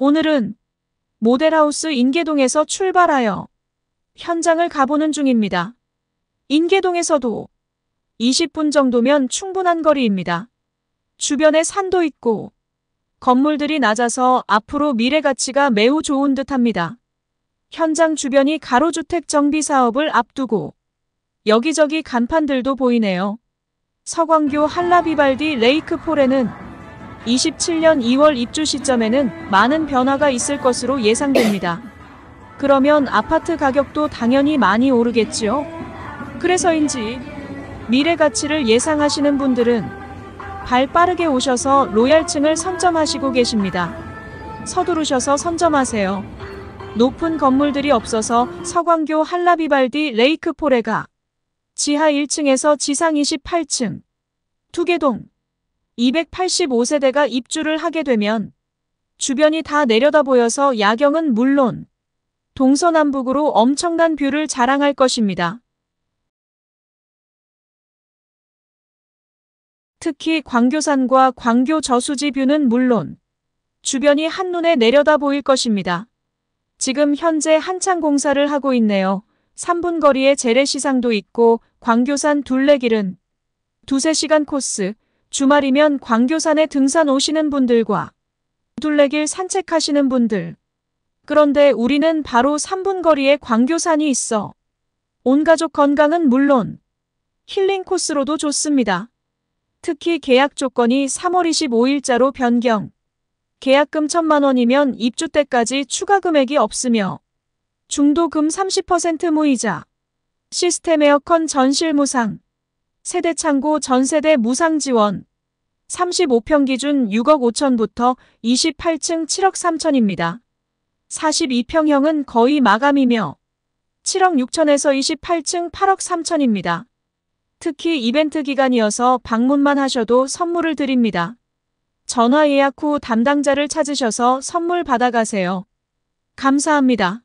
오늘은 모델하우스 인계동에서 출발하여 현장을 가보는 중입니다. 인계동에서도 20분 정도면 충분한 거리입니다. 주변에 산도 있고 건물들이 낮아서 앞으로 미래 가치가 매우 좋은 듯합니다. 현장 주변이 가로주택 정비 사업을 앞두고 여기저기 간판들도 보이네요. 서광교 한라비발디 레이크폴에는 2 7년 2월 입주 시점에는 많은 변화가 있을 것으로 예상됩니다. 그러면 아파트 가격도 당연히 많이 오르겠지요? 그래서인지 미래 가치를 예상하시는 분들은 발 빠르게 오셔서 로얄층을 선점하시고 계십니다. 서두르셔서 선점하세요. 높은 건물들이 없어서 서광교 한라비발디 레이크포레가 지하 1층에서 지상 28층, 투개동, 285세대가 입주를 하게 되면 주변이 다 내려다보여서 야경은 물론 동서남북으로 엄청난 뷰를 자랑할 것입니다. 특히 광교산과 광교 저수지 뷰는 물론 주변이 한눈에 내려다 보일 것입니다. 지금 현재 한창 공사를 하고 있네요. 3분 거리에 재래시상도 있고 광교산 둘레길은 두세 시간 코스, 주말이면 광교산에 등산 오시는 분들과 둘레길 산책하시는 분들. 그런데 우리는 바로 3분 거리에 광교산이 있어 온 가족 건강은 물론 힐링 코스로도 좋습니다. 특히 계약 조건이 3월 25일자로 변경. 계약금 1천만 원이면 입주 때까지 추가 금액이 없으며 중도금 30% 무이자 시스템 에어컨 전실 무상 세대 창고 전세대 무상 지원 35평 기준 6억 5천부터 28층 7억 3천입니다. 42평형은 거의 마감이며 7억 6천에서 28층 8억 3천입니다. 특히 이벤트 기간이어서 방문만 하셔도 선물을 드립니다. 전화 예약 후 담당자를 찾으셔서 선물 받아가세요. 감사합니다.